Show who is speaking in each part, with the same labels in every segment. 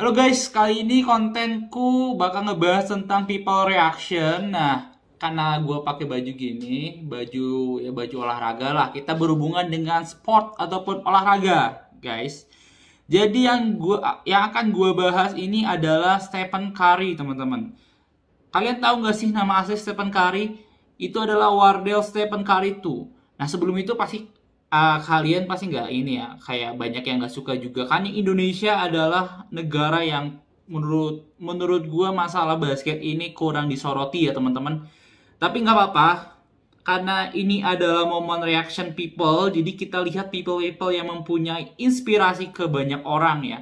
Speaker 1: Halo guys, kali ini kontenku bakal ngebahas tentang people reaction. Nah, karena gue pakai baju gini, baju ya baju olahraga lah. Kita berhubungan dengan sport ataupun olahraga, guys. Jadi yang gua yang akan gue bahas ini adalah Stephen Curry, teman-teman. Kalian tahu nggak sih nama asli Stephen Curry? Itu adalah Wardell Stephen Curry tuh Nah sebelum itu pasti uh, kalian pasti nggak ini ya kayak banyak yang nggak suka juga kan Indonesia adalah negara yang menurut menurut gue masalah basket ini kurang disoroti ya teman-teman tapi nggak apa-apa karena ini adalah momen reaction people jadi kita lihat people people yang mempunyai inspirasi ke banyak orang ya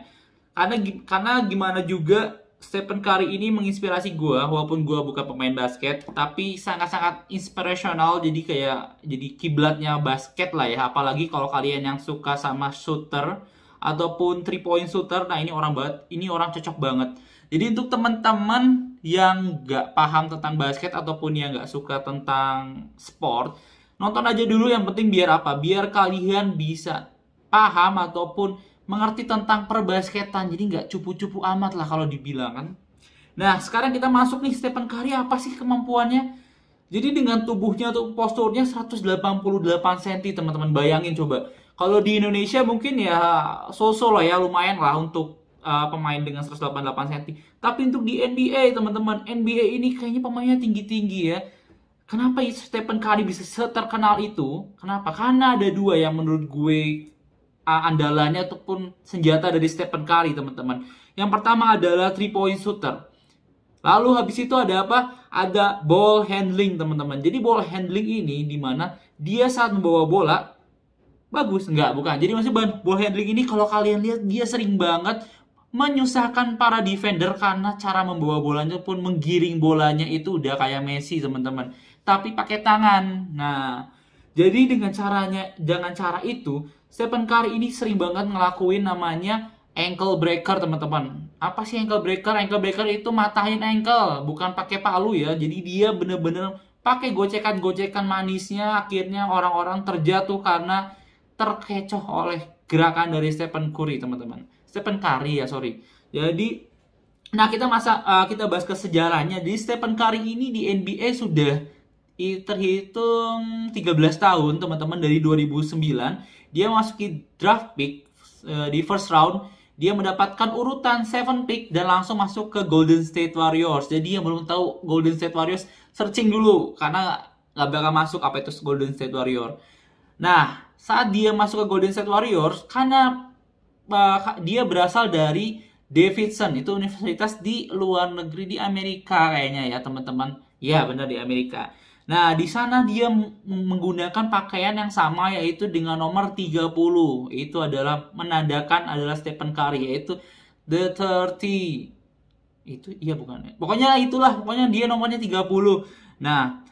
Speaker 1: karena karena gimana juga Stephen Curry ini menginspirasi gue walaupun gue bukan pemain basket tapi sangat-sangat inspirational jadi kayak jadi kiblatnya basket lah ya apalagi kalau kalian yang suka sama shooter ataupun three point shooter nah ini orang banget ini orang cocok banget jadi untuk teman-teman yang nggak paham tentang basket ataupun yang nggak suka tentang sport nonton aja dulu yang penting biar apa biar kalian bisa paham ataupun mengerti tentang perbasketan jadi nggak cupu-cupu amat lah kalau dibilang kan nah sekarang kita masuk nih Stephen Curry apa sih kemampuannya jadi dengan tubuhnya tuh posturnya 188 cm teman-teman bayangin coba kalau di Indonesia mungkin ya sosok lah ya lumayan lah untuk uh, pemain dengan 188 cm tapi untuk di NBA teman-teman NBA ini kayaknya pemainnya tinggi-tinggi ya kenapa Stephen Curry bisa seterkenal itu? Kenapa? Karena ada dua yang menurut gue andalannya ataupun senjata dari Stephen Curry teman-teman. Yang pertama adalah three point shooter. Lalu habis itu ada apa? Ada ball handling teman-teman. Jadi ball handling ini dimana dia saat membawa bola bagus enggak bukan. Jadi maksudnya ball handling ini kalau kalian lihat dia sering banget menyusahkan para defender karena cara membawa bolanya pun menggiring bolanya itu udah kayak Messi teman-teman. Tapi pakai tangan. Nah, jadi dengan caranya dengan cara itu Stephen Curry ini sering banget ngelakuin namanya ankle breaker teman-teman. Apa sih ankle breaker? Ankle breaker itu matahin ankle, bukan pakai palu ya. Jadi dia bener-bener pakai gocekan-gocekan manisnya akhirnya orang-orang terjatuh karena terkecoh oleh gerakan dari Stephen Curry teman-teman. Stephen Curry ya sorry. Jadi nah kita masa uh, kita bahas ke sejarahnya. Jadi Stephen Curry ini di NBA sudah terhitung 13 tahun teman-teman dari 2009 dia masuki draft pick uh, di first round dia mendapatkan urutan 7 pick dan langsung masuk ke Golden State Warriors jadi yang belum tahu Golden State Warriors searching dulu karena nggak bakal masuk apa itu Golden State Warriors. nah saat dia masuk ke Golden State Warriors karena uh, dia berasal dari Davidson itu universitas di luar negeri di Amerika kayaknya ya teman-teman ya benar di Amerika Nah, di sana dia menggunakan pakaian yang sama yaitu dengan nomor 30. Itu adalah menandakan adalah Stephen Curry yaitu the 30. Itu iya bukan. Ya? Pokoknya itulah, pokoknya dia nomornya 30. Nah,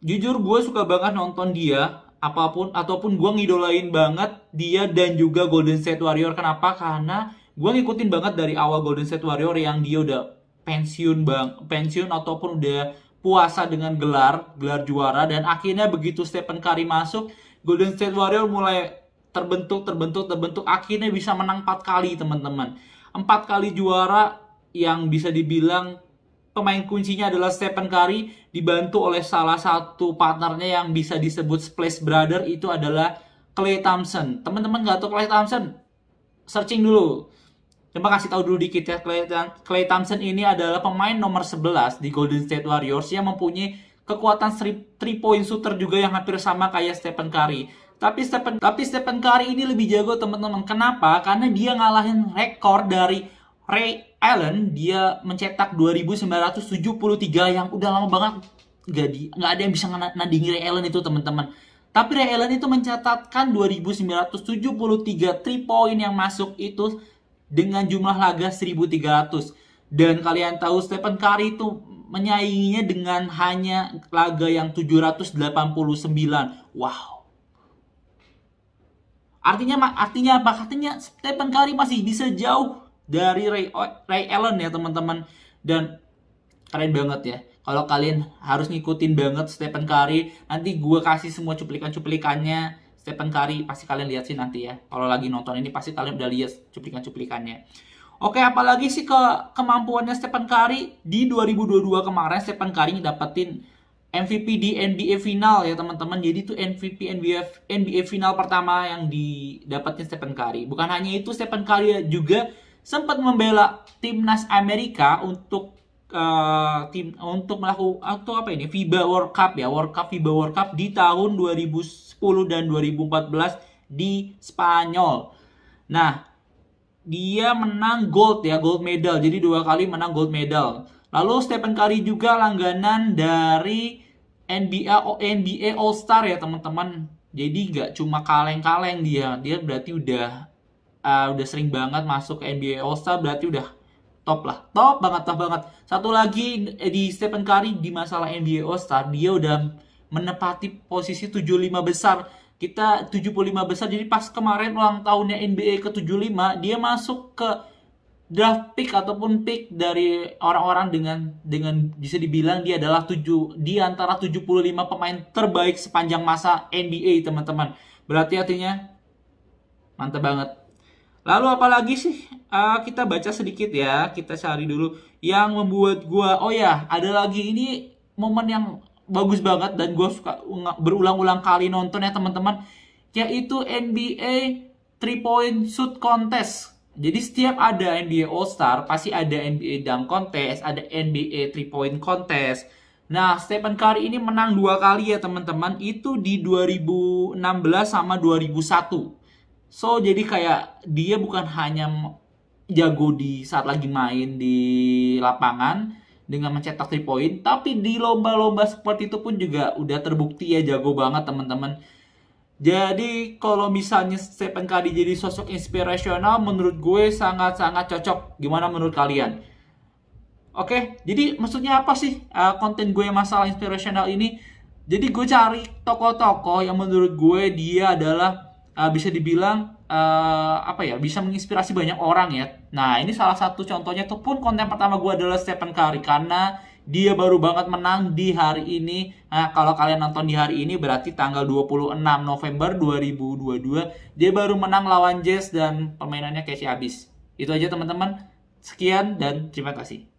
Speaker 1: jujur gue suka banget nonton dia apapun ataupun gue ngidolain banget dia dan juga Golden State Warrior kenapa karena gue ngikutin banget dari awal Golden State Warrior yang dia udah pensiun bang pensiun ataupun udah puasa dengan gelar, gelar juara dan akhirnya begitu Stephen Curry masuk, Golden State Warrior mulai terbentuk, terbentuk, terbentuk akhirnya bisa menang 4 kali, teman-teman. 4 kali juara yang bisa dibilang pemain kuncinya adalah Stephen Curry dibantu oleh salah satu partnernya yang bisa disebut Splash Brother itu adalah Clay Thompson. Teman-teman nggak tahu Clay Thompson? Searching dulu. Coba kasih tahu dulu dikit ya, Clay, Clay Thompson ini adalah pemain nomor 11 di Golden State Warriors yang mempunyai kekuatan 3 point shooter juga yang hampir sama kayak Stephen Curry. Tapi Stephen tapi Stephen Curry ini lebih jago teman-teman. Kenapa? Karena dia ngalahin rekor dari Ray Allen. Dia mencetak 2973 yang udah lama banget Gak, nggak ada yang bisa nandingi Ray Allen itu teman-teman. Tapi Ray Allen itu mencatatkan 2973 3 point yang masuk itu dengan jumlah laga 1300. Dan kalian tahu Stephen Curry itu menyainginya dengan hanya laga yang 789. Wow. Artinya artinya apa? Artinya Stephen Curry masih bisa jauh dari Ray, Ray Allen ya teman-teman. Dan keren banget ya. Kalau kalian harus ngikutin banget Stephen Curry, nanti gue kasih semua cuplikan-cuplikannya Stephen Curry pasti kalian lihat sih nanti ya. Kalau lagi nonton ini pasti kalian udah lihat cuplikan-cuplikannya. Oke, apalagi sih ke kemampuannya Stephen Curry di 2022 kemarin Stephen Curry dapetin MVP di NBA final ya teman-teman. Jadi itu MVP NBA NBA final pertama yang didapatkan Stephen Curry. Bukan hanya itu Stephen Curry juga sempat membela timnas Amerika untuk uh, tim untuk melakukan atau apa ini FIBA World Cup ya World Cup FIBA World Cup di tahun 2000 2010 dan 2014 di Spanyol. Nah, dia menang gold ya, gold medal. Jadi dua kali menang gold medal. Lalu Stephen Curry juga langganan dari NBA, NBA All Star ya teman-teman. Jadi nggak cuma kaleng-kaleng dia, dia berarti udah uh, udah sering banget masuk ke NBA All Star, berarti udah top lah, top banget, top banget. Satu lagi eh, di Stephen Curry di masalah NBA All Star, dia udah menepati posisi 75 besar. Kita 75 besar jadi pas kemarin ulang tahunnya NBA ke-75 dia masuk ke draft pick ataupun pick dari orang-orang dengan dengan bisa dibilang dia adalah 7 di antara 75 pemain terbaik sepanjang masa NBA, teman-teman. Berarti artinya mantap banget. Lalu apalagi sih? Uh, kita baca sedikit ya, kita cari dulu yang membuat gua oh ya, ada lagi ini momen yang bagus banget dan gue suka berulang-ulang kali nonton ya teman-teman yaitu NBA 3 point shoot contest jadi setiap ada NBA All Star pasti ada NBA Dunk Contest, ada NBA 3 Point Contest. Nah, Stephen Curry ini menang dua kali ya teman-teman. Itu di 2016 sama 2001. So, jadi kayak dia bukan hanya jago di saat lagi main di lapangan, dengan mencetak 3 point tapi di lomba-lomba seperti itu pun juga udah terbukti ya jago banget teman-teman jadi kalau misalnya Stephen Curry jadi sosok inspirasional menurut gue sangat-sangat cocok gimana menurut kalian Oke, jadi maksudnya apa sih uh, konten gue masalah inspirasional ini? Jadi gue cari tokoh-tokoh yang menurut gue dia adalah uh, bisa dibilang uh, apa ya bisa menginspirasi banyak orang ya Nah, ini salah satu contohnya tuh pun konten pertama gue adalah Stephen Curry karena dia baru banget menang di hari ini. Nah, kalau kalian nonton di hari ini berarti tanggal 26 November 2022 dia baru menang lawan Jazz dan permainannya kayak habis. Itu aja teman-teman. Sekian dan terima kasih.